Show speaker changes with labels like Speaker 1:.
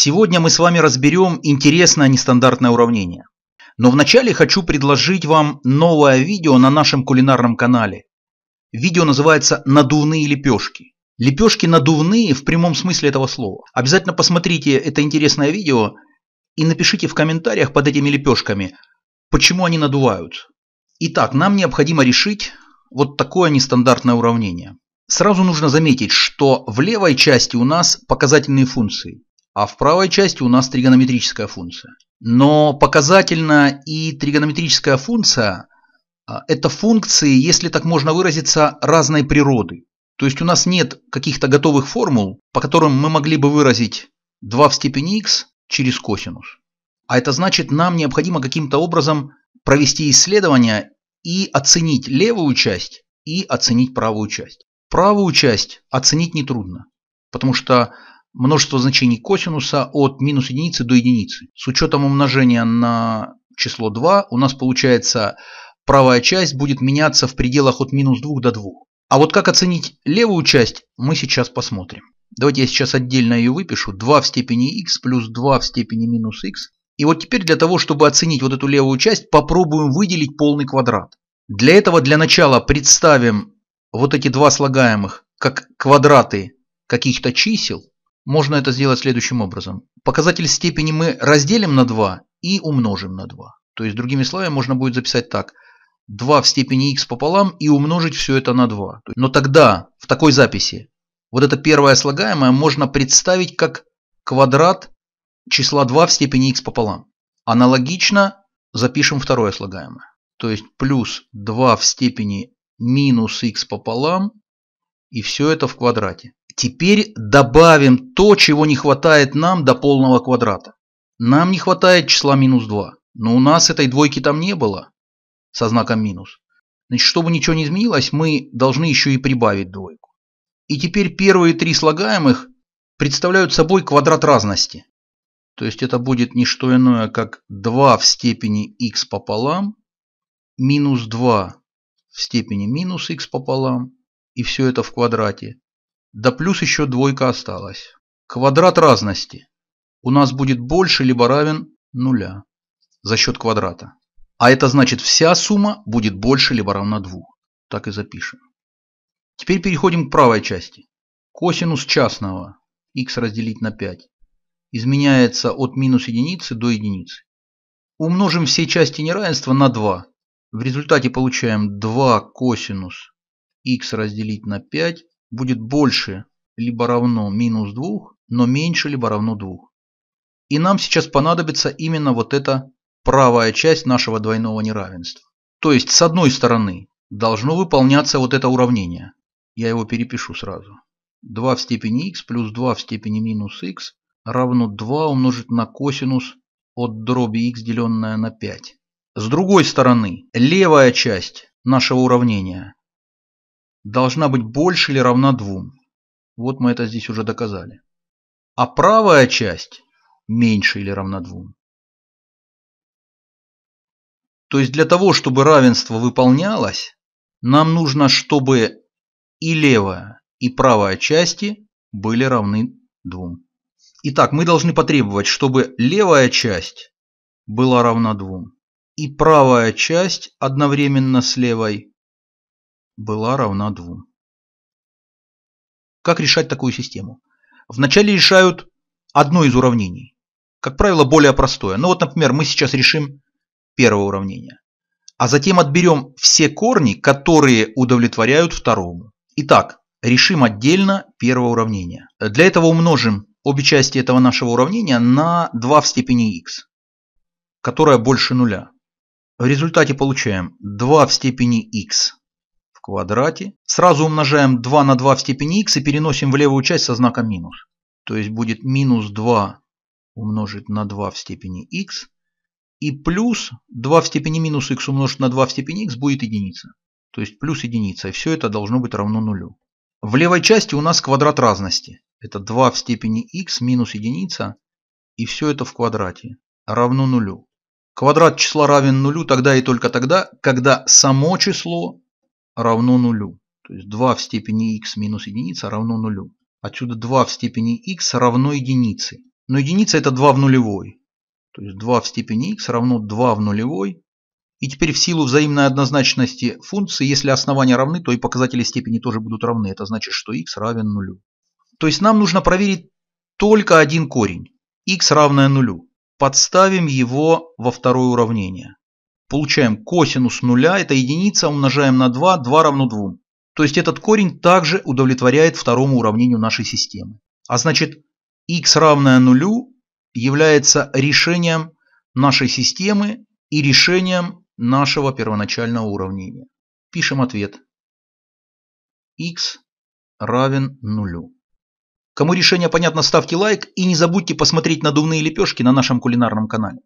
Speaker 1: Сегодня мы с вами разберем интересное нестандартное уравнение. Но вначале хочу предложить вам новое видео на нашем кулинарном канале. Видео называется «Надувные лепешки». Лепешки надувные в прямом смысле этого слова. Обязательно посмотрите это интересное видео и напишите в комментариях под этими лепешками, почему они надувают. Итак, нам необходимо решить вот такое нестандартное уравнение. Сразу нужно заметить, что в левой части у нас показательные функции а в правой части у нас тригонометрическая функция. Но показательно и тригонометрическая функция а, – это функции, если так можно выразиться, разной природы. То есть у нас нет каких-то готовых формул, по которым мы могли бы выразить 2 в степени x через косинус. А это значит, нам необходимо каким-то образом провести исследование и оценить левую часть и оценить правую часть. Правую часть оценить нетрудно, потому что множество значений косинуса от минус единицы до единицы. С учетом умножения на число 2 у нас получается правая часть будет меняться в пределах от минус 2 до 2. А вот как оценить левую часть, мы сейчас посмотрим. Давайте я сейчас отдельно ее выпишу. 2 в степени x плюс 2 в степени минус x. И вот теперь для того, чтобы оценить вот эту левую часть, попробуем выделить полный квадрат. Для этого для начала представим вот эти два слагаемых как квадраты каких-то чисел. Можно это сделать следующим образом. Показатель степени мы разделим на 2 и умножим на 2. То есть, другими словами, можно будет записать так. 2 в степени x пополам и умножить все это на 2. Но тогда, в такой записи, вот это первое слагаемое можно представить как квадрат числа 2 в степени x пополам. Аналогично запишем второе слагаемое. То есть плюс 2 в степени минус x пополам и все это в квадрате. Теперь добавим то, чего не хватает нам до полного квадрата. Нам не хватает числа минус 2, но у нас этой двойки там не было со знаком минус. Значит, чтобы ничего не изменилось, мы должны еще и прибавить двойку. И теперь первые три слагаемых представляют собой квадрат разности. То есть это будет не что иное, как 2 в степени x пополам, минус 2 в степени минус x пополам, и все это в квадрате, да плюс еще двойка осталась. Квадрат разности. У нас будет больше либо равен нуля за счет квадрата. А это значит вся сумма будет больше либо равна 2. Так и запишем. Теперь переходим к правой части. Косинус частного x разделить на 5 изменяется от минус единицы до единицы. Умножим все части неравенства на 2. В результате получаем 2 косинус x разделить на 5 будет больше либо равно минус 2, но меньше либо равно 2. И нам сейчас понадобится именно вот эта правая часть нашего двойного неравенства. То есть с одной стороны должно выполняться вот это уравнение. Я его перепишу сразу. 2 в степени x плюс 2 в степени минус x равно 2 умножить на косинус от дроби x деленное на 5. С другой стороны, левая часть нашего уравнения должна быть больше или равна двум. Вот мы это здесь уже доказали. А правая часть меньше или равна двум. То есть для того, чтобы равенство выполнялось, нам нужно, чтобы и левая, и правая части были равны двум. Итак, мы должны потребовать, чтобы левая часть была равна двум и правая часть одновременно с левой была равна двум. Как решать такую систему? Вначале решают одно из уравнений. Как правило, более простое. Ну вот, например, мы сейчас решим первое уравнение. А затем отберем все корни, которые удовлетворяют второму. Итак, решим отдельно первое уравнение. Для этого умножим обе части этого нашего уравнения на 2 в степени х, которая больше нуля. В результате получаем 2 в степени х квадрате. Сразу умножаем 2 на 2 в степени х и переносим в левую часть со знаком минус. То есть будет минус 2 умножить на 2 в степени х. И плюс 2 в степени минус х умножить на 2 в степени х будет единица. То есть плюс единица. И все это должно быть равно нулю. В левой части у нас квадрат разности. Это 2 в степени х минус единица. И все это в квадрате. Равно нулю. Квадрат числа равен нулю тогда и только тогда, когда само число равно нулю. То есть 2 в степени x минус единица равно нулю. Отсюда 2 в степени x равно единице. Но единица это 2 в нулевой. То есть 2 в степени x равно 2 в нулевой. И теперь в силу взаимной однозначности функции, если основания равны, то и показатели степени тоже будут равны. Это значит, что x равен нулю. То есть нам нужно проверить только один корень. x равное нулю. Подставим его во второе уравнение. Получаем косинус нуля, это единица, умножаем на 2, 2 равно 2. То есть этот корень также удовлетворяет второму уравнению нашей системы. А значит, x равное нулю является решением нашей системы и решением нашего первоначального уравнения. Пишем ответ. x равен нулю. Кому решение понятно, ставьте лайк и не забудьте посмотреть надувные лепешки на нашем кулинарном канале.